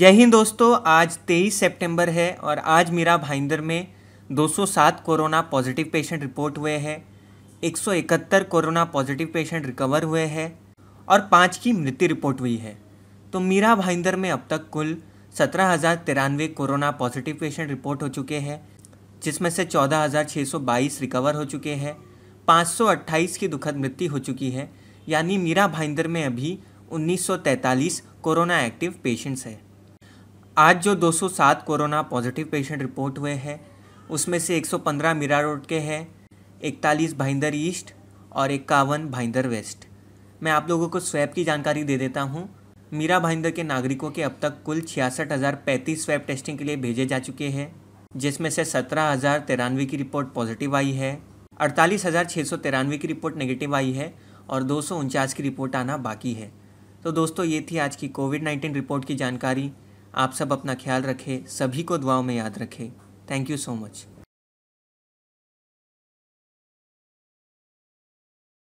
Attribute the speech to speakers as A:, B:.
A: जय हिंद दोस्तों आज 23 सितंबर है और आज मीरा भाईंदर में 207 कोरोना पॉजिटिव पेशेंट रिपोर्ट हुए हैं 171 कोरोना पॉजिटिव पेशेंट रिकवर हुए हैं और पाँच की मृत्यु रिपोर्ट हुई है तो मीरा भाईंदर में अब तक कुल सत्रह हज़ार तिरानवे कोरोना पॉजिटिव पेशेंट रिपोर्ट हो चुके हैं जिसमें से चौदह हजार छः सौ बाईस रिकवर हो चुके हैं पाँच सौ अट्ठाईस की दुखद मृत्यु हो चुकी है यानी मीरा भाईंदर में अभी उन्नीस सौ तैंतालीस कोरोना एक्टिव पेशेंट्स हैं आज जो 207 कोरोना पॉजिटिव पेशेंट रिपोर्ट हुए हैं उसमें से 115 मीरा रोड के हैं इकतालीस भाईंदर ईस्ट और इक्यावन भाईंदर वेस्ट मैं आप लोगों को स्वैप की जानकारी दे देता हूँ मीरा भाईंदर के नागरिकों के अब तक कुल छियासठ हज़ार पैंतीस स्वैप टेस्टिंग के लिए भेजे जा चुके हैं जिसमें से सत्रह हज़ार तिरानवे की रिपोर्ट पॉजिटिव आई है अड़तालीस हज़ार छः सौ तिरानवे की रिपोर्ट नेगेटिव आई है और दो सौ उनचास की रिपोर्ट आना बाकी है तो दोस्तों ये थी आज की कोविड नाइन्टीन रिपोर्ट की जानकारी आप सब अपना ख्याल रखें सभी को दुआओं में याद रखें थैंक यू सो मच